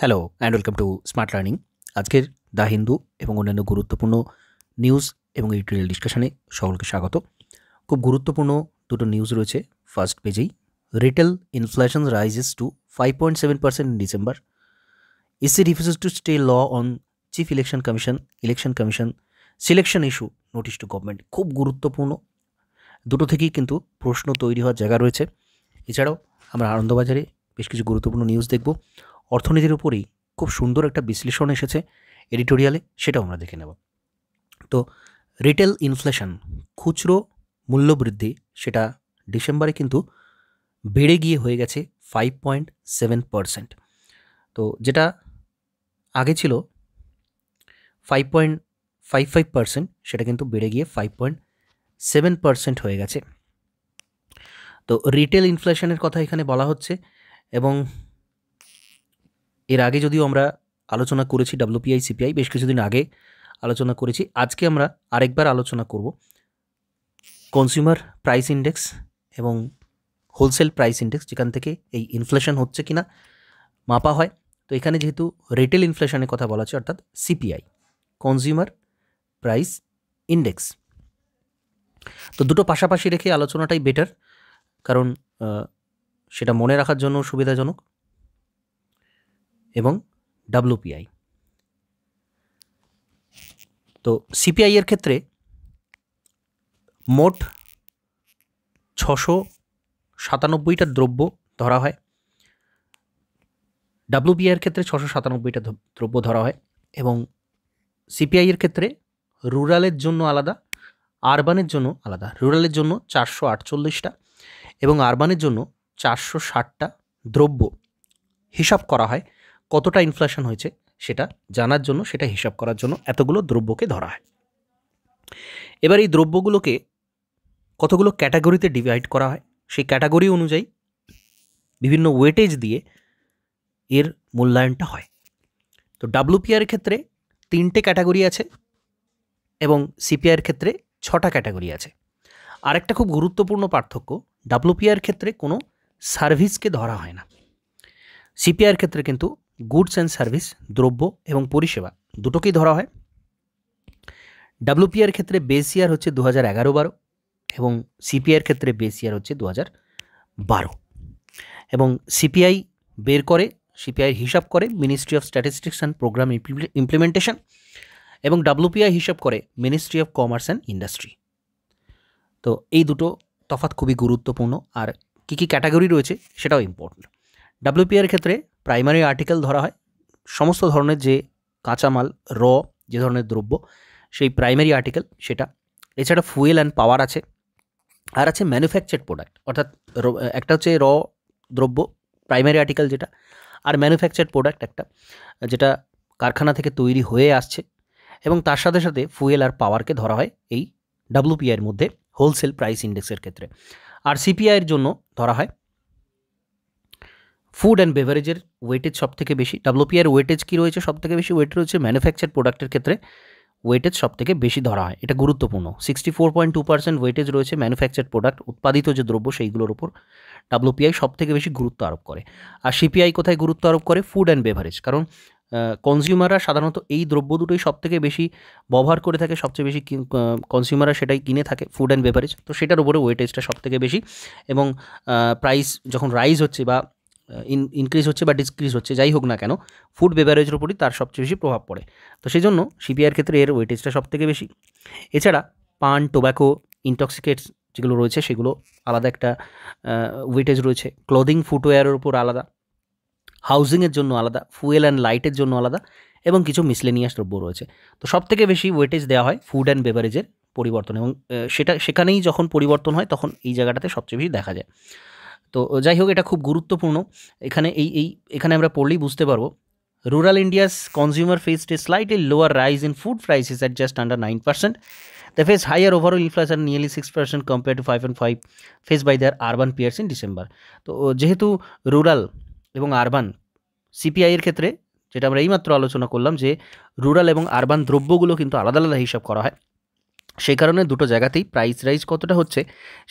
hello and welcome to smart learning আজকের the Hindu এবং অন্যান্য গুরুত্বপূর্ণ নিউজ এবং এডিটোরিয়াল ডিসকাশনে সকলকে স্বাগত খুব গুরুত্বপূর্ণ দুটো নিউজ রয়েছে ফার্স্ট পেজেই retail inflation rises to five point seven percent in December EC refuse to stay law on chief election commission election commission selection issue notice to government খুব গুরুত্বপূর্ণ দুটো থেকেই কিন্তু প্রশ্ন তৈরি হওয়ার জায়গা রয়েছে এছাড়াও আমরা আনন্দবাজারে বেশ কিছু গুরুত্বপূর্ণ নিউজ দেখব অর্থনীতির উপরেই খুব সুন্দর একটা বিশ্লেষণ এসেছে এডিটোরিয়ালে সেটাও আমরা দেখে নেব তো রিটেল ইনফ্লেশন খুচরো মূল্যবৃদ্ধি সেটা ডিসেম্বরে কিন্তু বেড়ে গিয়ে হয়ে গেছে ফাইভ পয়েন্ট সেভেন পার্সেন্ট তো যেটা আগে ছিল five point five five percent সেটা কিন্তু বেড়ে গিয়ে ফাইভ পয়েন্ট সেভেন পার্সেন্ট হয়ে গেছে তো রিটেল ইনফ্লেশনের কথা এখানে বলা হচ্ছে এবং এর আগে যদিও আমরা আলোচনা করেছি ডাব্লুপিআই সিপিআই বেশ কিছুদিন আগে আলোচনা করেছি আজকে আমরা আরেকবার আলোচনা করব কনজিউমার প্রাইস ইন্ডেক্স এবং হোলসেল প্রাইস ইন্ডেক্স যেখান থেকে এই ইনফ্লেশন হচ্ছে কি না মাপা হয় তো এখানে যেহেতু রিটেল ইনফ্লেশনের কথা বলা হচ্ছে অর্থাৎ সিপিআই কনজিউমার প্রাইস ইন্ডেক্স তো দুটো পাশাপাশি রেখে আলোচনাটাই বেটার কারণ সেটা মনে রাখার জন্য সুবিধাজনক এবং ডাব্লুপিআই তো সিপিআই এর ক্ষেত্রে মোট ছশো সাতানব্বইটা দ্রব্য ধরা হয় ডাব্লুপিআই এর ক্ষেত্রে ছশো সাতানব্বইটা দ্রব্য ধরা হয় এবং সিপিআই এর ক্ষেত্রে রুরালের জন্য আলাদা আরবানের জন্য আলাদা রুরালের জন্য চারশো আটচল্লিশটা এবং আরবানের জন্য চারশো ষাটটা দ্রব্য হিসাব করা হয় কতটা ইনফ্লেশন হয়েছে সেটা জানার জন্য সেটা হিসাব করার জন্য এতগুলো দ্রব্যকে ধরা হয় এবার এই দ্রব্যগুলোকে কতগুলো ক্যাটাগরিতে ডিভাইড করা হয় সেই ক্যাটাগরি অনুযায়ী বিভিন্ন ওয়েটেজ দিয়ে এর মূল্যায়নটা হয় তো ডাব্লুপিআর ক্ষেত্রে তিনটে ক্যাটাগরি আছে এবং সিপিআইয়ের ক্ষেত্রে ছটা ক্যাটাগরি আছে আরেকটা খুব গুরুত্বপূর্ণ পার্থক্য ডাব্লুপিআর ক্ষেত্রে কোনো সার্ভিসকে ধরা হয় না সিপিআইয়ের ক্ষেত্রে কিন্তু গুডস অ্যান্ড সার্ভিস দ্রব্য এবং পরিষেবা দুটোকেই ধরা হয় ডাব্লুপিআর ক্ষেত্রে ইয়ার হচ্ছে দু হাজার এগারো বারো এবং সিপিআইয়ের ক্ষেত্রে ইয়ার হচ্ছে দু হাজার বারো এবং সিপিআই বের করে সিপিআইয়ের হিসাব করে ministry of statistics and programme implementation এবং ডাব্লুপিআই হিসাব করে ministry of commerce and industry তো এই দুটো তফাত খুবই গুরুত্বপূর্ণ আর কী কী ক্যাটাগরি রয়েছে সেটাও ইম্পর্ট্যান্ট ডাব্লিউপিআর ক্ষেত্রে প্রাইমারি আর্টিকেল ধরা হয় সমস্ত ধরনের যে কাঁচামাল র যে ধরনের দ্রব্য সেই প্রাইমারি আর্টিকেল সেটা এছাড়া ফুয়েল অ্যান্ড পাওয়ার আছে আর আছে ম্যানুফ্যাকচার্ড প্রোডাক্ট অর্থাৎ একটা হচ্ছে র দ্রব্য প্রাইমারি আর্টিকেল যেটা আর ম্যানুফ্যাকচার্ড প্রোডাক্ট একটা যেটা কারখানা থেকে তৈরি হয়ে আসছে এবং তার সাথে সাথে ফুয়েল আর পাওয়ারকে ধরা হয় এই ডাব্লুপিআইয়ের মধ্যে হোলসেল প্রাইস ইন্ডেক্সের ক্ষেত্রে আর সিপিআইয়ের জন্য ধরা হয় ফুড অ্যান্ড বেভারেজের ওয়েটেজ সব থেকে বেশি ডাব্লুপিআর ওয়েটেজ কী রয়েছে সব থেকে বেশি ওয়েট রয়েছে ম্যানুফ্যাকচার প্রোডাক্টের ক্ষেত্রে ওয়েটেজ সব থেকে বেশি ধরা হয় এটা গুরুত্বপূর্ণ sixty four point two percent weightage রয়েছে ম্যানুফ্যাকচার প্রোডাক্ট উৎপাদিত যে দ্রব্য সেইগুলোর উপর ডাব্লুপিআই সব থেকে বেশি গুরুত্ব আরোপ করে আর সিপিআই কোথায় গুরুত্ব আরোপ করে ফুড অ্যান্ড বেভারেজ কারণ কনজিউমাররা সাধারণত এই দ্রব্য দুটোই সবথেকে বেশি ব্যবহার করে থাকে সবচেয়ে বেশি কনজিউমাররা সেটাই কিনে থাকে ফুড অ্যান্ড বেভারেজ তো সেটার উপরে ওয়েটেজটা সব থেকে বেশি এবং প্রাইস যখন রাইজ হচ্ছে বা ইনক্রিজ হচ্ছে বা ডিক্রিজ হচ্ছে যাই হোক না কেন ফুড বেভারেজের উপরই তার সবচেয়ে বেশি প্রভাব পড়ে তো সেই জন্য সিপিআইয়ের ক্ষেত্রে এর ওয়েটেজটা সবথেকে বেশি এছাড়া পান টোব্যাকো ইনটক্সিকেটস যেগুলো রয়েছে সেগুলো আলাদা একটা ওয়েটেজ রয়েছে ক্লোদিং ফুটওয়্যারের উপর আলাদা হাউজিংয়ের জন্য আলাদা ফুয়েল অ্যান্ড লাইটের জন্য আলাদা এবং কিছু মিসলেনিয়াস দ্রব্য রয়েছে তো সবথেকে বেশি ওয়েটেজ দেওয়া হয় ফুড অ্যান্ড বেভারেজের পরিবর্তন এবং সেটা সেখানেই যখন পরিবর্তন হয় তখন এই জায়গাটাতে সবচেয়ে বেশি দেখা যায় তো যাই হোক এটা খুব গুরুত্বপূর্ণ এখানে এই এই এখানে আমরা পড়লেই বুঝতে পারবো rural India's consumer faced slight a lower rise in food prices at just under nine percent the face higher overall inflation nearly six percent compare to five and five face by their urban peers in December তো যেহেতু rural এবং urban সিপিআইয়ের ক্ষেত্রে যেটা আমরা এইমাত্র আলোচনা করলাম যে রুরাল এবং আরবান দ্রব্যগুলো কিন্তু আলাদা আলাদা হিসাব করা হয় সেই কারণে দুটো জায়গাতেই প্রাইস রাইজ কতটা হচ্ছে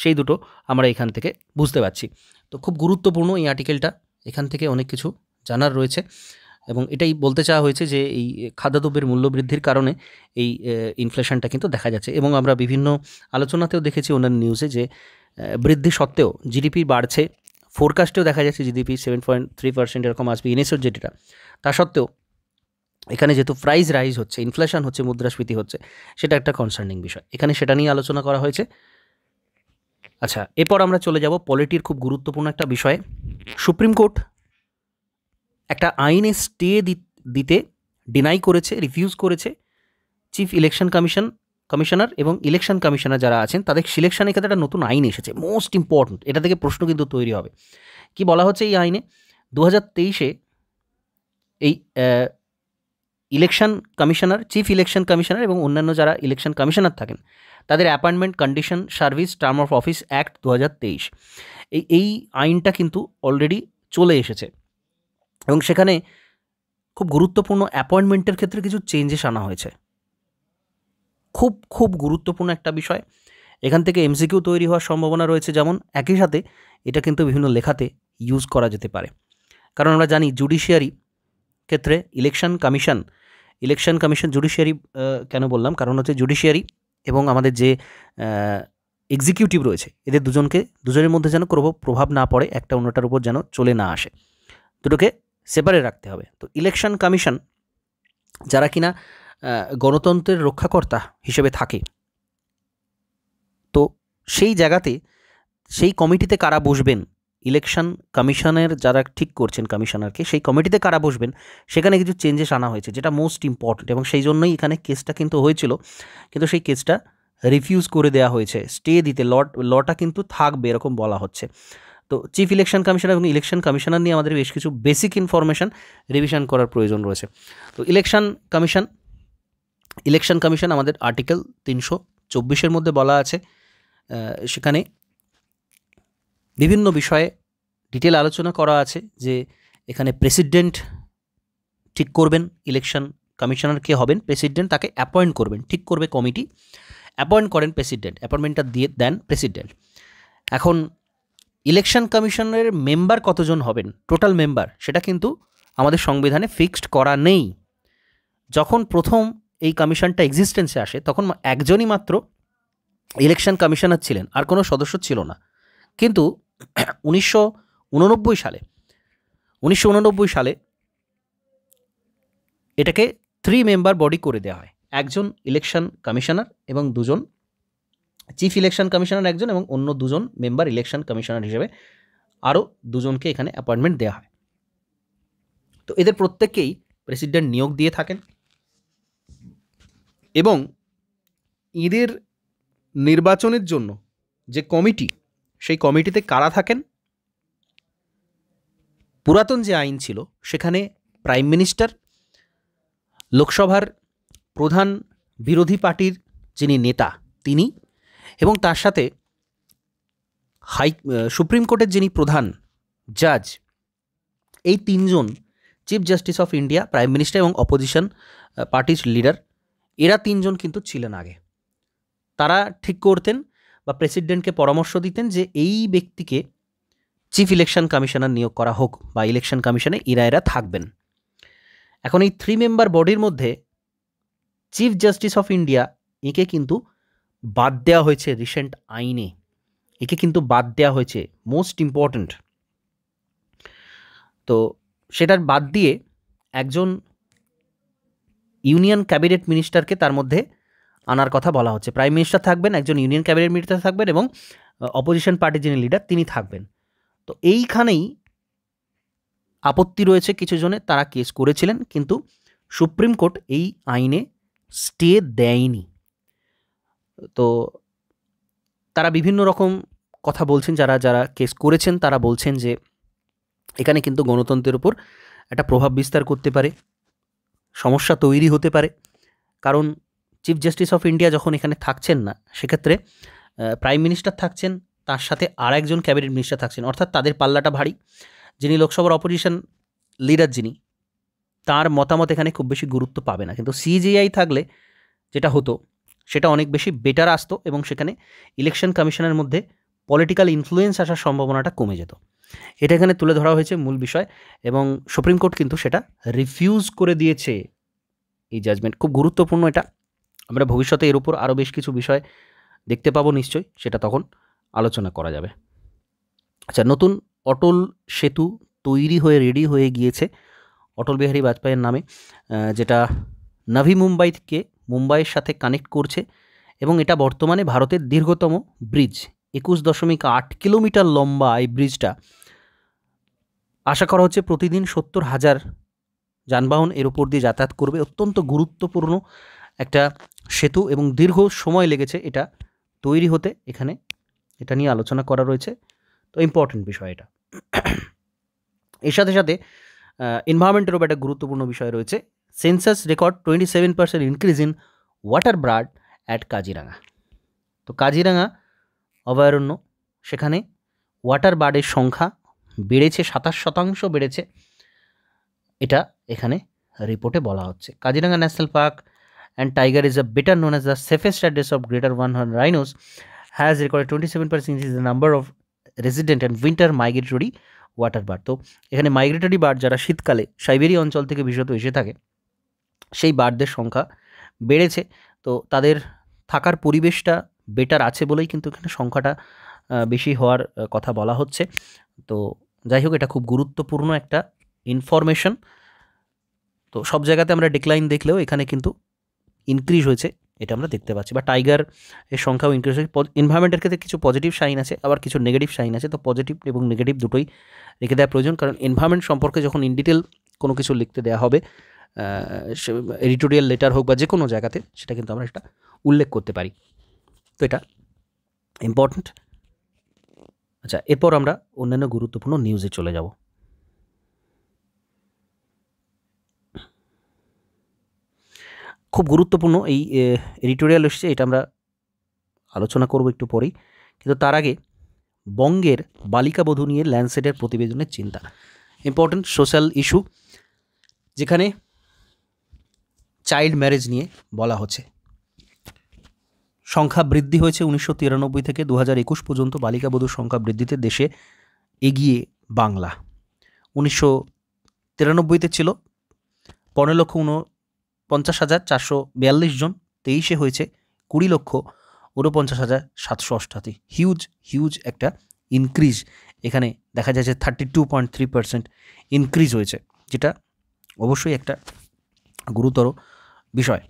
সেই দুটো আমরা এখান থেকে বুঝতে পারছি তো খুব গুরুত্বপূর্ণ এই আর্টিকেলটা এখান থেকে অনেক কিছু জানার রয়েছে এবং এটাই বলতে চাওয়া হয়েছে যে এই খাদ্যদ্রব্যের মূল্য বৃদ্ধির কারণে এই ইনফ্লেশনটা কিন্তু দেখা যাচ্ছে এবং আমরা বিভিন্ন আলোচনাতেও দেখেছি অন্যান্য নিউজে যে বৃদ্ধি সত্ত্বেও জিডিপি বাড়ছে ফোরকাস্টেও দেখা যাচ্ছে GDP seven point three percent এরকম আসবে ইনএসওর যেটা তা সত্ত্বেও এখানে যেহেতু প্রাইস রাইজ হচ্ছে ইনফ্লেশন হচ্ছে মুদ্রাস্ফীতি হচ্ছে সেটা একটা কনসার্নিং বিষয় এখানে সেটা নিয়ে আলোচনা করা হয়েছে আচ্ছা এরপর আমরা চলে যাব পলিটির খুব গুরুত্বপূর্ণ একটা বিষয়ে সুপ্রিম কোর্ট একটা আইনে স্টে দিতে ডিনাই করেছে রিফিউজ করেছে চিফ ইলেকশন কমিশন কমিশনার এবং ইলেকশন কমিশনার যারা আছেন তাদের সিলেকশনের ক্ষেত্রে একটা নতুন আইন এসেছে মোস্ট ইম্পর্ট্যান্ট এটা থেকে প্রশ্ন কিন্তু তৈরি হবে কি বলা হচ্ছে এই আইনে দু হাজার তেইশে এই election commissioner chief election commissioner এবং অন্যান্য যারা ইলেকশন কমিশনার থাকেন তাদের appointment condition service term of office act দু এই এই আইনটা কিন্তু অলরেডি চলে এসেছে এবং সেখানে খুব গুরুত্বপূর্ণ অ্যাপয়েন্টমেন্টের ক্ষেত্রে কিছু চেঞ্জেস আনা হয়েছে খুব খুব গুরুত্বপূর্ণ একটা বিষয় এখান থেকে এমসিকিউ তৈরি হওয়ার সম্ভাবনা রয়েছে যেমন একই সাথে এটা কিন্তু বিভিন্ন লেখাতে ইউজ করা যেতে পারে কারণ আমরা জানি জুডিশিয়ারি ক্ষেত্রে election commission election commission judiciary কেন বললাম কারণ হচ্ছে জুডিশিয়ারি এবং আমাদের যে এক্সিকিউটিভ রয়েছে এদের দুজনকে দুজনের মধ্যে যেন কোনো প্রভাব না পড়ে একটা অন্যটার উপর যেন চলে না আসে দুটোকে সেপারে রাখতে হবে তো ইলেকশন কমিশন যারা কিনা গণতন্ত্রের রক্ষাকর্তা হিসেবে থাকে তো সেই জায়গাতে সেই কমিটিতে কারা বসবেন ইলেকশন কমিশনের যারা ঠিক করছেন কমিশনারকে সেই কমিটিতে কারা বসবেন সেখানে কিছু চেঞ্জেস আনা হয়েছে যেটা মোস্ট ইম্পর্ট্যান্ট এবং সেই জন্যই এখানে কেসটা কিন্তু হয়েছিল কিন্তু সেই কেসটা রিফিউজ করে দেওয়া হয়েছে স্টে দিতে লট লটা কিন্তু থাকবে এরকম বলা হচ্ছে তো চিফ ইলেকশন কমিশনার এবং ইলেকশন কমিশনার নিয়ে আমাদের বেশ কিছু বেসিক ইনফরমেশান রিভিশন করার প্রয়োজন রয়েছে তো ইলেকশন কমিশন ইলেকশন কমিশন আমাদের আর্টিকেল তিনশো চব্বিশের মধ্যে বলা আছে সেখানে বিভিন্ন বিষয়ে ডিটেল আলোচনা করা আছে যে এখানে প্রেসিডেন্ট ঠিক করবেন ইলেকশন কমিশনার কে হবেন প্রেসিডেন্ট তাকে অ্যাপয়েন্ট করবেন ঠিক করবে কমিটি অ্যাপয়েন্ট করেন প্রেসিডেন্ট অ্যাপয়েন্টমেন্টটা দিয়ে দেন প্রেসিডেন্ট এখন ইলেকশন কমিশনের মেম্বার কতজন হবেন টোটাল মেম্বার সেটা কিন্তু আমাদের সংবিধানে ফিক্সড করা নেই যখন প্রথম এই কমিশনটা এক্সিস্টেন্সে আসে তখন একজনই মাত্র ইলেকশন কমিশনার ছিলেন আর কোনো সদস্য ছিল না কিন্তু উনিশশো সালে উনিশশো সালে এটাকে থ্রি মেম্বার বডি করে দেওয়া হয় একজন ইলেকশন কমিশনার এবং দুজন চিফ ইলেকশন কমিশনার একজন এবং অন্য দুজন মেম্বার ইলেকশন কমিশনার হিসেবে আরও দুজনকে এখানে অ্যাপয়েন্টমেন্ট দেওয়া হয় তো এদের প্রত্যেককেই প্রেসিডেন্ট নিয়োগ দিয়ে থাকেন এবং এদের নির্বাচনের জন্য যে কমিটি সেই কমিটিতে কারা থাকেন পুরাতন যে আইন ছিল সেখানে প্রাইম মিনিস্টার লোকসভার প্রধান বিরোধী পার্টির যিনি নেতা তিনি এবং তার সাথে হাই সুপ্রিম কোর্টের যিনি প্রধান জাজ এই তিনজন chief justice of India prime minister এবং অপোজিশন পার্টির লিডার এরা তিনজন কিন্তু ছিলেন আগে তারা ঠিক করতেন বা প্রেসিডেন্টকে পরামর্শ দিতেন যে এই ব্যক্তিকে চিফ ইলেকশন কমিশনার নিয়োগ করা হোক বা ইলেকশন কমিশনে এরা এরা থাকবেন এখন এই থ্রি মেম্বার বডির মধ্যে চিফ জাস্টিস অফ ইন্ডিয়া একে কিন্তু বাদ দেওয়া হয়েছে রিসেন্ট আইনে একে কিন্তু বাদ দেওয়া হয়েছে মোস্ট ইম্পর্ট্যান্ট তো সেটার বাদ দিয়ে একজন ইউনিয়ন ক্যাবিনেট মিনিস্টারকে তার মধ্যে আনার কথা বলা হচ্ছে প্রাইম মিনিস্টার থাকবেন একজন ইউনিয়ন ক্যাবিনেট মিনিস্টার থাকবেন এবং অপোজিশন পার্টির যিনি লিডার তিনি থাকবেন তো এইখানেই আপত্তি রয়েছে কিছু জনে তারা কেস করেছিলেন কিন্তু সুপ্রিম কোর্ট এই আইনে স্টে দেয়নি তো তারা বিভিন্ন রকম কথা বলছেন যারা যারা কেস করেছেন তারা বলছেন যে এখানে কিন্তু গণতন্ত্রের উপর একটা প্রভাব বিস্তার করতে পারে সমস্যা তৈরি হতে পারে কারণ চিফ জাস্টিস অফ ইন্ডিয়া যখন এখানে থাকছেন না সেক্ষেত্রে প্রাইম মিনিস্টার থাকছেন তার সাথে আর একজন ক্যাবিনেট মিনিস্টার থাকছেন অর্থাৎ তাদের পাল্লাটা ভারী যিনি লোকসভার অপোজিশন লিডার যিনি তার মতামত এখানে খুব বেশি গুরুত্ব পাবে না কিন্তু সিজিআই থাকলে যেটা হতো সেটা অনেক বেশি বেটার আসতো এবং সেখানে ইলেকশন কমিশনের মধ্যে পলিটিক্যাল ইনফ্লুয়েন্স আসার সম্ভাবনাটা কমে যেত এটা এখানে তুলে ধরা হয়েছে মূল বিষয় এবং সুপ্রিম কোর্ট কিন্তু সেটা রিফিউজ করে দিয়েছে এই জাজমেন্ট খুব গুরুত্বপূর্ণ এটা আমরা ভবিষ্যতে এর উপর আরও বেশ কিছু বিষয় দেখতে পাবো নিশ্চয় সেটা তখন আলোচনা করা যাবে আচ্ছা নতুন অটল সেতু তৈরি হয়ে রেডি হয়ে গিয়েছে অটল বিহারী বাজপেয়ীর নামে যেটা নাভি মুম্বাই থেকে মুম্বাইয়ের সাথে কানেক্ট করছে এবং এটা বর্তমানে ভারতের দীর্ঘতম ব্রিজ একুশ দশমিক আট কিলোমিটার লম্বা এই ব্রিজটা আশা করা হচ্ছে প্রতিদিন সত্তর হাজার যানবাহন এর উপর দিয়ে যাতায়াত করবে অত্যন্ত গুরুত্বপূর্ণ একটা সেতু এবং দীর্ঘ সময় লেগেছে এটা তৈরি হতে এখানে এটা নিয়ে আলোচনা করা রয়েছে তো ইম্পর্টেন্ট বিষয় এটা এর সাথে সাথে এনভায়রনমেন্টের উপর একটা গুরুত্বপূর্ণ বিষয় রয়েছে census record twenty seven percent increase in water bird at Kaziranga তো কাজিরাঙা অভয়ারণ্য সেখানে ওয়াটার বার্ডের সংখ্যা বেড়েছে সাতাশ শতাংশ বেড়েছে এটা এখানে রিপোর্টে বলা হচ্ছে Kaziranga national park and tiger is a better known as the safest address of greater one horn rhinos has recorded 27% increase in the number of resident and winter migratory water bird তো এখানে মাইগ্রেটরি বার্ড যারা শীতকালে Siberia অঞ্চল থেকে বিশেষত এসে থাকে সেই বার্ডদের সংখ্যা বেড়েছে তো তাদের থাকার পরিবেশটা বেটার আছে বলেই কিন্তু এখানে সংখ্যাটা বেশি হওয়ার কথা বলা হচ্ছে তো যাই হোক এটা খুব গুরুত্বপূর্ণ একটা ইনফরমেশন তো সব জায়গাতে আমরা ডিক্লাইন দেখলেও এখানে কিন্তু ইনক্রিজ হয়েছে এটা আমরা দেখতে পাচ্ছি বা টাইগার এর সংখ্যাও ইনক্রিজ হয়েছে এনভায়রনমেন্টের ক্ষেত্রে কিছু পজিটিভ সাইন আছে আবার কিছু নেগেটিভ সাইন আছে তো পজিটিভ এবং নেগেটিভ দুটোই রেখে দেওয়া প্রয়োজন কারণ এনভায়রনমেন্ট সম্পর্কে যখন ইন ডিটেল কোনো কিছু লিখতে দেওয়া হবে এডিটোরিয়াল লেটার হোক বা যে কোনো জায়গাতে সেটা কিন্তু আমরা সেটা উল্লেখ করতে পারি তো এটা ইম্পর্ট্যান্ট আচ্ছা এরপর আমরা অন্যান্য গুরুত্বপূর্ণ নিউজে চলে যাব খুব গুরুত্বপূর্ণ এই এডিটোরিয়াল এসছে এটা আমরা আলোচনা করব একটু পরেই কিন্তু তার আগে বঙ্গের বালিকাবধূ নিয়ে ল্যান্ডসেটের প্রতিবেদনের চিন্তা ইম্পর্ট্যান্ট সোশ্যাল ইস্যু যেখানে চাইল্ড ম্যারেজ নিয়ে বলা হচ্ছে সংখ্যা বৃদ্ধি হয়েছে উনিশশো তিরানব্বই থেকে দু হাজার একুশ পর্যন্ত বালিকাবধূর সংখ্যা বৃদ্ধিতে দেশে এগিয়ে বাংলা উনিশশো তিরানব্বইতে ছিল পনেরো লক্ষ পঞ্চাশ হাজার চারশো বিয়াল্লিশ জন তেইশে হয়েছে কুড়ি লক্ষ ঊনপঞ্চাশ হাজার সাতশো অষ্টাশি হিউজ হিউজ একটা ইনক্রিজ এখানে দেখা যাচ্ছে thirty two point three percent increase হয়েছে যেটা অবশ্যই একটা গুরুতর বিষয়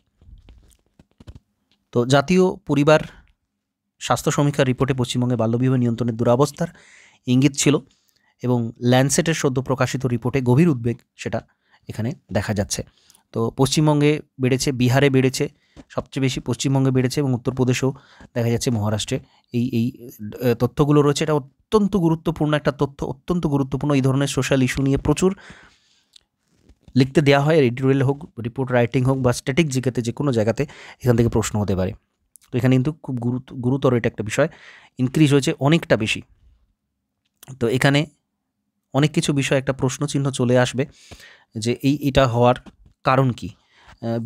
তো জাতীয় পরিবার স্বাস্থ্য সমীক্ষার রিপোর্টে পশ্চিমবঙ্গে বাল্যবিবাহ নিয়ন্ত্রণের দুরাবস্থার ইঙ্গিত ছিল এবং ল্যান্ডসেটের সদ্য প্রকাশিত রিপোর্টে গভীর উদ্বেগ সেটা এখানে দেখা যাচ্ছে তো পশ্চিমবঙ্গে বেড়েছে বিহারে বেড়েছে সবচেয়ে বেশি পশ্চিমবঙ্গে বেড়েছে এবং উত্তরপ্রদেশেও দেখা যাচ্ছে মহারাষ্ট্রে এই এই তথ্যগুলো রয়েছে এটা অত্যন্ত গুরুত্বপূর্ণ একটা তথ্য অত্যন্ত গুরুত্বপূর্ণ এই ধরনের সোশ্যাল ইস্যু নিয়ে প্রচুর লিখতে দেওয়া হয় এডিটোরিয়াল হোক রিপোর্ট রাইটিং হোক বা স্ট্যাটিক জিকেতে যে কোনো জায়গাতে এখান থেকে প্রশ্ন হতে পারে তো এখানে কিন্তু খুব গুরুত্ব গুরুতর এটা একটা বিষয় ইনক্রিজ হয়েছে অনেকটা বেশি তো এখানে অনেক কিছু বিষয় একটা প্রশ্ন চিহ্ন চলে আসবে যে এই এটা হওয়ার কারণ কি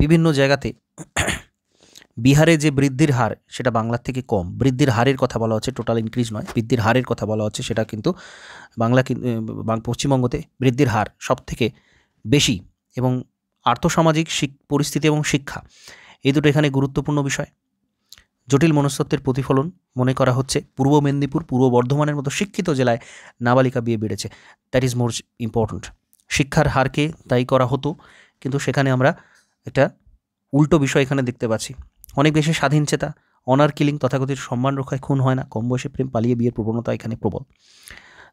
বিভিন্ন জায়গাতে বিহারে যে বৃদ্ধির হার সেটা বাংলার থেকে কম বৃদ্ধির হারের কথা বলা হচ্ছে টোটাল ইনক্রিজ নয় বৃদ্ধির হারের কথা বলা হচ্ছে সেটা কিন্তু বাংলা পশ্চিমবঙ্গতে বৃদ্ধির হার সব থেকে বেশি এবং আর্থসামাজিক পরিস্থিতি এবং শিক্ষা এই দুটো এখানে গুরুত্বপূর্ণ বিষয় জটিল মনস্তত্বের প্রতিফলন মনে করা হচ্ছে পূর্ব মেদিনীপুর পূর্ব বর্ধমানের মতো শিক্ষিত জেলায় নাবালিকা বিয়ে বেড়েছে দ্যাট ইজ মোর ইম্পর্ট্যান্ট শিক্ষার হারকে তাই করা হতো কিন্তু সেখানে আমরা এটা উল্টো বিষয় এখানে দেখতে পাচ্ছি অনেক বেশি স্বাধীন চেতা অনার কিলিং তথাকথিত সম্মান রক্ষায় খুন হয় না কম বয়সে প্রেম পালিয়ে বিয়ের প্রবণতা এখানে প্রবল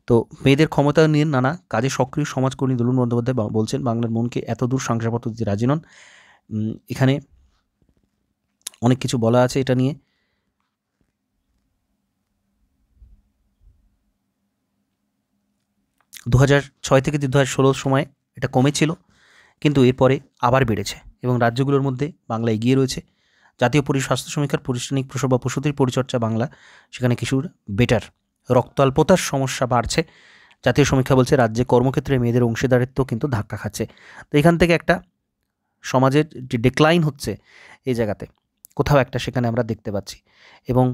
তো মেয়েদের ক্ষমতা নিয়ে নানা কাজে সক্রিয় সমাজকর্মী দলুন বন্দ্যোপাধ্যায় বলছেন বাংলার মনকে এত দূর সংসারপত্র দিতে রাজি নন এখানে অনেক কিছু বলা আছে এটা নিয়ে দু হাজার ছয় থেকে দু হাজার ষোলোর সময় এটা কমেছিল কিন্তু এরপরে আবার বেড়েছে এবং রাজ্যগুলোর মধ্যে বাংলা এগিয়ে রয়েছে জাতীয় পরি স্বাস্থ্য সমীক্ষার প্রতিষ্ঠানিক প্রসব বা প্রসূতির পরিচর্যা বাংলা সেখানে কিছুর বেটার রক্তাল্পতার সমস্যা বাড়ছে জাতীয় সমীক্ষা বলছে রাজ্যে কর্মক্ষেত্রে মেয়েদের অংশীদারিত্ব কিন্তু ধাক্কা খাচ্ছে তো এখান থেকে একটা সমাজের যে ডেক্লাইন হচ্ছে এই জায়গাতে কোথাও একটা সেখানে আমরা দেখতে পাচ্ছি এবং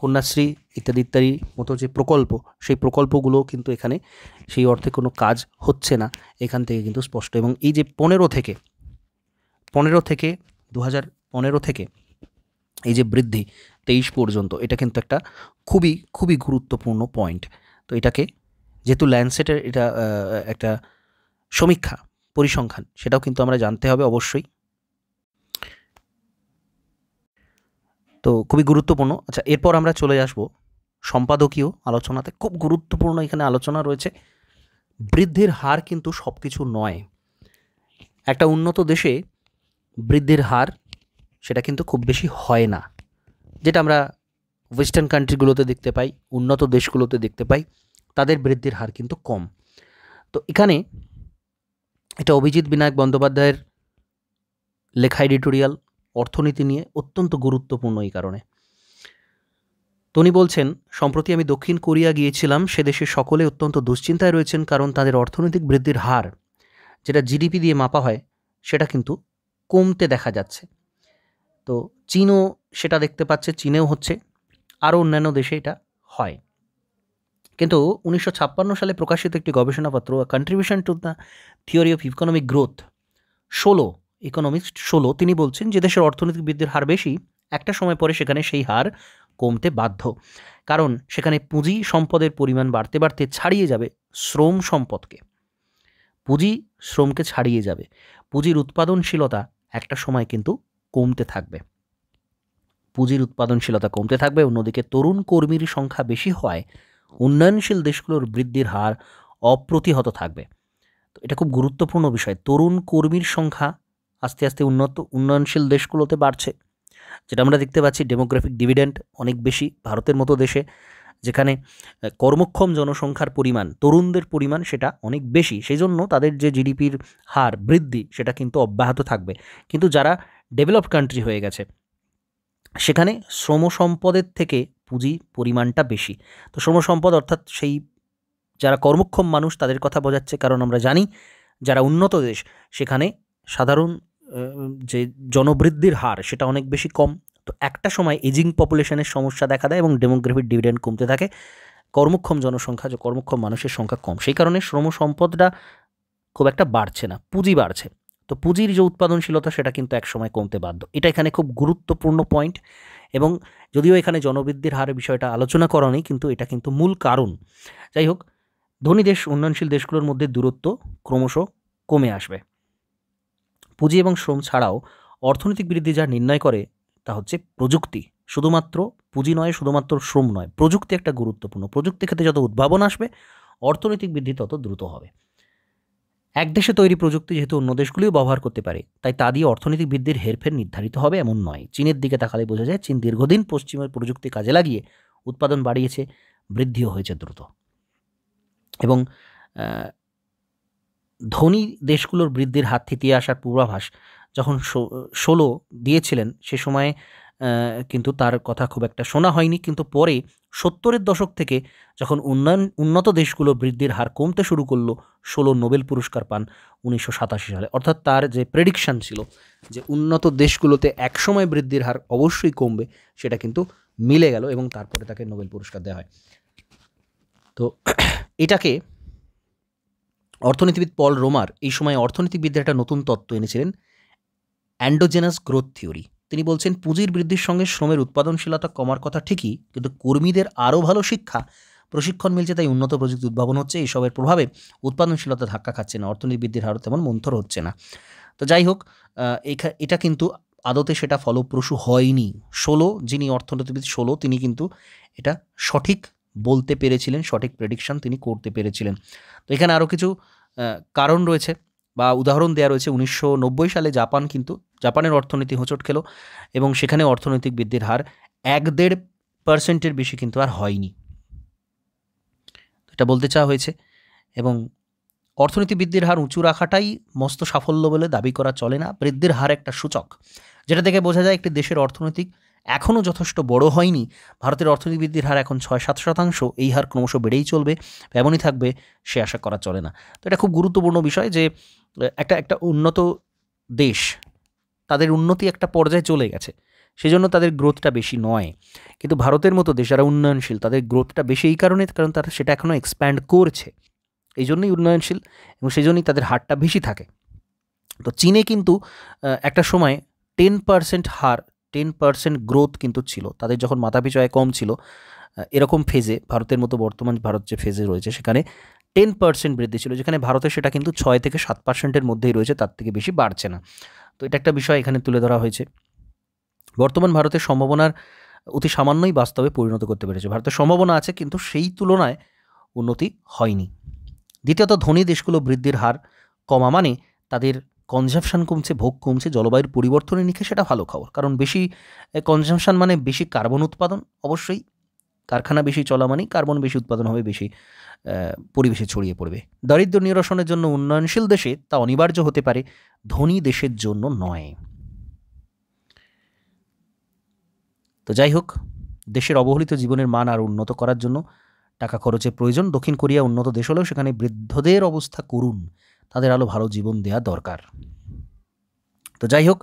কন্যাশ্রী ইত্যাদি ইত্যাদি মতো যে প্রকল্প সেই প্রকল্পগুলো কিন্তু এখানে সেই অর্থে কোনো কাজ হচ্ছে না এখান থেকে কিন্তু স্পষ্ট এবং এই যে পনেরো থেকে পনেরো থেকে দু হাজার পনেরো থেকে এই যে বৃদ্ধি তেইশ পর্যন্ত এটা কিন্তু একটা খুবই খুবই গুরুত্বপূর্ণ পয়েন্ট তো এটাকে যেহেতু ল্যান্ডসেটের এটা একটা সমীক্ষা পরিসংখ্যান সেটাও কিন্তু আমরা জানতে হবে অবশ্যই তো খুবই গুরুত্বপূর্ণ আচ্ছা এরপর আমরা চলে আসব সম্পাদকীয় আলোচনাতে খুব গুরুত্বপূর্ণ এখানে আলোচনা রয়েছে বৃদ্ধির হার কিন্তু সব কিছু নয় একটা উন্নত দেশে বৃদ্ধির হার সেটা কিন্তু খুব বেশি হয় না যেটা আমরা ওয়েস্টার্ন কান্ট্রিগুলোতে দেখতে পাই উন্নত দেশগুলোতে দেখতে পাই তাদের বৃদ্ধির হার কিন্তু কম তো এখানে এটা অভিজিৎ বিনায়ক বন্দ্যোপাধ্যায়ের লেখা এডিটোরিয়াল অর্থনীতি নিয়ে অত্যন্ত গুরুত্বপূর্ণ এই কারণে তনি বলছেন সম্প্রতি আমি দক্ষিণ কোরিয়া গিয়েছিলাম সে দেশে সকলে অত্যন্ত দুশ্চিন্তায় রয়েছেন কারণ তাদের অর্থনৈতিক বৃদ্ধির হার যেটা জিডিপি দিয়ে মাপা হয় সেটা কিন্তু কমতে দেখা যাচ্ছে তো চীনও সেটা দেখতে পাচ্ছে চীনেও হচ্ছে আরও অন্যান্য দেশে এটা হয় কিন্তু উনিশশো সালে প্রকাশিত একটি গবেষণাপত্র contribution to the theory of economic growth ষোলো ইকোনমিক্স ষোলো তিনি বলছেন যে দেশের অর্থনৈতিক বৃদ্ধির হার বেশি একটা সময় পরে সেখানে সেই হার কমতে বাধ্য কারণ সেখানে পুঁজি সম্পদের পরিমাণ বাড়তে বাড়তে ছাড়িয়ে যাবে শ্রম সম্পদকে পুঁজি শ্রমকে ছাড়িয়ে যাবে পুঁজির উৎপাদনশীলতা একটা সময় কিন্তু কমতে থাকবে পুঁজির উৎপাদনশীলতা কমতে থাকবে অন্যদিকে তরুণ কর্মীর সংখ্যা বেশি হওয়ায় উন্নয়নশীল দেশগুলোর বৃদ্ধির হার অপ্রতিহত থাকবে তো এটা খুব গুরুত্বপূর্ণ বিষয় তরুণ কর্মীর সংখ্যা আস্তে আস্তে উন্নত উন্নয়নশীল দেশগুলোতে বাড়ছে যেটা আমরা দেখতে পাচ্ছি ডেমোগ্রাফিক ডিভিডেন্ট অনেক বেশি ভারতের মতো দেশে যেখানে কর্মক্ষম জনসংখ্যার পরিমাণ তরুণদের পরিমাণ সেটা অনেক বেশি সেই জন্য তাদের যে জিডিপির হার বৃদ্ধি সেটা কিন্তু অব্যাহত থাকবে কিন্তু যারা ডেভেলপড কান্ট্রি হয়ে গেছে সেখানে শ্রম সম্পদের থেকে পুঁজি পরিমাণটা বেশি তো শ্রম সম্পদ অর্থাৎ সেই যারা কর্মক্ষম মানুষ তাদের কথা বোঝাচ্ছে কারণ আমরা জানি যারা উন্নত দেশ সেখানে সাধারণ যে জনবৃদ্ধির হার সেটা অনেক বেশি কম তো একটা সময় এজিং পপুলেশনের সমস্যা দেখা দেয় এবং ডেমোগ্রাফির ডিভিডেন্ড কমতে থাকে কর্মক্ষম জনসংখ্যা যে কর্মক্ষম মানুষের সংখ্যা কম সেই কারণে শ্রম সম্পদটা খুব একটা বাড়ছে না পুঁজি বাড়ছে তো পুঁজির যে উৎপাদনশীলতা সেটা কিন্তু একসময় কমতে বাধ্য এটা এখানে খুব গুরুত্বপূর্ণ পয়েন্ট এবং যদিও এখানে জনবৃদ্ধির হারের বিষয়টা আলোচনা করা নেই কিন্তু এটা কিন্তু মূল কারণ যাই হোক ধনী দেশ উন্নয়নশীল দেশগুলোর মধ্যে দূরত্ব ক্রমশ কমে আসবে পুঁজি এবং শ্রম ছাড়াও অর্থনৈতিক বৃদ্ধি যা নির্ণয় করে তা হচ্ছে প্রযুক্তি শুধুমাত্র পুঁজি নয় শুধুমাত্র শ্রম নয় প্রযুক্তি একটা গুরুত্বপূর্ণ প্রযুক্তি ক্ষেত্রে যত উদ্ভাবন আসবে অর্থনৈতিক বৃদ্ধি তত দ্রুত হবে এক দেশে তৈরি প্রযুক্তি যেহেতু অন্য দেশগুলিও ব্যবহার করতে পারে তাই তা দিয়ে অর্থনৈতিক বৃদ্ধির হেরফের নির্ধারিত হবে এমন নয় চীনের দিকে তাকালে বোঝা যায় চীন দীর্ঘদিন পশ্চিমের প্রযুক্তি কাজে লাগিয়ে উৎপাদন বাড়িয়েছে বৃদ্ধিও হয়েছে দ্রুত এবং ধনী দেশগুলোর বৃদ্ধির হাত থিতিয়ে আসার পূর্বাভাস যখন ষোলো দিয়েছিলেন সে সময়ে কিন্তু তার কথা খুব একটা শোনা হয়নি কিন্তু পরে সত্তরের দশক থেকে যখন উন্নয়ন উন্নত দেশগুলো বৃদ্ধির হার কমতে শুরু করলো ষোলো নোবেল পুরস্কার পান উনিশশো সালে অর্থাৎ তার যে প্রেডিকশান ছিল যে উন্নত দেশগুলোতে একসময় বৃদ্ধির হার অবশ্যই কমবে সেটা কিন্তু মিলে গেল এবং তারপরে তাকে নোবেল পুরস্কার দেওয়া হয় তো এটাকে অর্থনীতিবিদ পল রোমার এই সময় অর্থনীতিবিদদের একটা নতুন তত্ত্ব এনেছিলেন অ্যান্ডোজেনাস গ্রোথ থিওরি তিনি বলছেন পুঁজির বৃদ্ধির সঙ্গে শ্রমের উৎপাদনশীলতা কমার কথা ঠিকই কিন্তু কর্মীদের আরও ভালো শিক্ষা প্রশিক্ষণ মিলছে তাই উন্নত প্রযুক্তি উদ্ভাবন হচ্ছে এইসবের প্রভাবে উৎপাদনশীলতা ধাক্কা খাচ্ছে না অর্থনীতিবৃদ্ধির হারও তেমন মন্থর হচ্ছে না তো যাই হোক এটা কিন্তু আদতে সেটা ফলপ্রসূ হয়নি ষোলো যিনি অর্থনীতিবিদ ষোলো তিনি কিন্তু এটা সঠিক বলতে পেরেছিলেন সঠিক প্রেডিকশান তিনি করতে পেরেছিলেন তো এখানে আরও কিছু কারণ রয়েছে বা উদাহরণ দেওয়া রয়েছে উনিশশো সালে জাপান কিন্তু জাপানের অর্থনীতি হোঁচট খেলো এবং সেখানে অর্থনৈতিক বৃদ্ধির হার এক দেড় পার্সেন্টের বেশি কিন্তু আর হয়নি এটা বলতে চাওয়া হয়েছে এবং অর্থনীতি বৃদ্ধির হার উঁচু রাখাটাই মস্ত সাফল্য বলে দাবি করা চলে না বৃদ্ধির হার একটা সূচক যেটা দেখে বোঝা যায় একটি দেশের অর্থনৈতিক এখনও যথেষ্ট বড় হয়নি ভারতের অর্থনৈতিক বৃদ্ধির হার এখন ছয় সাত শতাংশ এই হার ক্রমশ বেড়েই চলবে এমনই থাকবে সে আশা করা চলে না তো এটা খুব গুরুত্বপূর্ণ বিষয় যে একটা একটা উন্নত দেশ তাদের উন্নতি একটা পর্যায়ে চলে গেছে সেজন্য তাদের গ্রোথটা বেশি নয় কিন্তু ভারতের মতো দেশ যারা উন্নয়নশীল তাদের গ্রোথটা বেশি এই কারণে কারণ তারা সেটা এখনও এক্সপ্যান্ড করছে এই জন্যই উন্নয়নশীল এবং সেই জন্যই তাদের হারটা বেশি থাকে তো চীনে কিন্তু একটা সময় টেন পার্সেন্ট হার টেন পার্সেন্ট গ্রোথ কিন্তু ছিল তাদের যখন মাথাপিছু আয় কম ছিল এরকম ফেজে ভারতের মতো বর্তমান ভারত যে ফেজে রয়েছে সেখানে টেন পার্সেন্ট বৃদ্ধি ছিল যেখানে ভারতে সেটা কিন্তু ছয় থেকে সাত পার্সেন্টের মধ্যেই রয়েছে তার থেকে বেশি বাড়ছে না তো এটা একটা বিষয় এখানে তুলে ধরা হয়েছে বর্তমান ভারতের সম্ভাবনার অতি সামান্যই বাস্তবে পরিণত করতে পেরেছে ভারতের সম্ভাবনা আছে কিন্তু সেই তুলনায় উন্নতি হয়নি দ্বিতীয়ত ধনী দেশগুলো বৃদ্ধির হার কমা মানে তাদের কনজাম্পশান কমছে ভোগ কমছে জলবায়ুর পরিবর্তনের নিখে সেটা ভালো খবর কারণ বেশি কনজাম্পশান মানে বেশি কার্বন উৎপাদন অবশ্যই কারখানা বেশি চলা মানে কার্বন বেশি উৎপাদন হবে বেশি পরিবেশে ছড়িয়ে পড়বে দারিদ্র নিরসনের জন্য উন্নয়নশীল দেশে তা অনিবার্য হতে পারে ধনী দেশের জন্য নয় তো যাই হোক দেশের অবহেলিত জীবনের মান আর উন্নত করার জন্য টাকা খরচের প্রয়োজন দক্ষিণ কোরিয়া উন্নত দেশ হলেও সেখানে বৃদ্ধদের অবস্থা করুন তাদের আরও ভালো জীবন দেয়া দরকার তো যাই হোক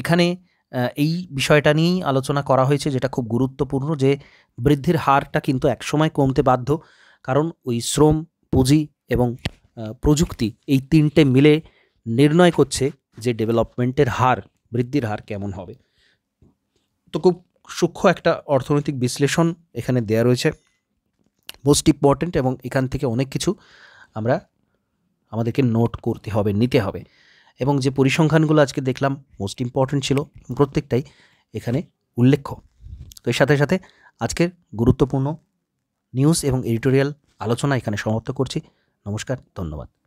এখানে এই বিষয়টা নিয়েই আলোচনা করা হয়েছে যেটা খুব গুরুত্বপূর্ণ যে বৃদ্ধির হারটা কিন্তু একসময় কমতে বাধ্য কারণ ওই শ্রম পুঁজি এবং প্রযুক্তি এই তিনটে মিলে নির্ণয় করছে যে ডেভেলপমেন্টের হার বৃদ্ধির হার কেমন হবে তো খুব সূক্ষ্ম একটা অর্থনৈতিক বিশ্লেষণ এখানে দেয়া রয়েছে মোস্ট ইম্পর্ট্যান্ট এবং এখান থেকে অনেক কিছু আমরা আমাদেরকে নোট করতে হবে নিতে হবে এবং যে পরিসংখ্যানগুলো আজকে দেখলাম মোস্ট ইম্পর্ট্যান্ট ছিল প্রত্যেকটাই এখানে উল্লেখ্য তো এর সাথে সাথে আজকের গুরুত্বপূর্ণ নিউজ এবং এডিটোরিয়াল আলোচনা এখানে সমাপ্ত করছি নমস্কার ধন্যবাদ